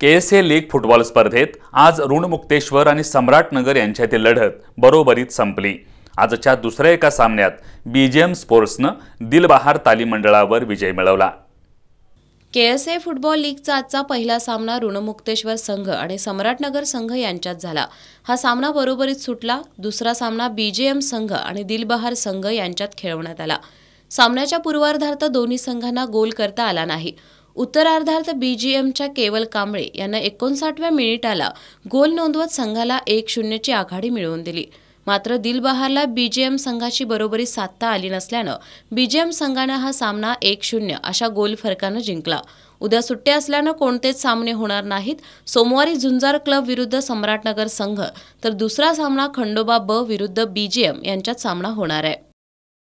K S A league football स्पर्धेत आज ऋणमुक्तेश्वर आणि सम्राटनगर यांच्यातील लढत बरोबरीत संपली आजच्या दुसऱ्या एका सामन्यात बीजेएम स्पोर्ट्सनं दिलबहार तालीम मंडळावर विजय मिळवला के एस ए फुटबॉल लीगचा आजचा पहिला सामना ऋणमुक्तेश्वर संघ आणि सम्राटनगर संघ यांच्यात झाला हा सामना बरोबरीत सुटला दुसरा सामना बीजेएम संघ आणि दिलबहार संघ यांच्यात खेळवण्यात आला सामन्याच्या पूर्वार्धार्थ दोन्ही संघांना गोल करता आला नाही उत्तरार्धार्थ बीजीएमच्या केवल कांबळे यांना एकोणसाठव्या मिनिटाला गोल नोंदवत संघाला एक शून्यची आघाडी मिळवून दिली मात्र दिलबहारला बीजेएम संघाची बरोबरी साधता आली नसल्यानं बीजेएम संघानं हा सामना एक शून्य अशा गोल फरकानं जिंकला उद्या सुट्ट्या असल्यानं कोणतेच सामने होणार नाहीत सोमवारी झुंजार क्लब विरुद्ध सम्राटनगर संघ तर दुसरा सामना खंडोबा ब विरुद्ध बीजेएम यांच्यात सामना होणार आहे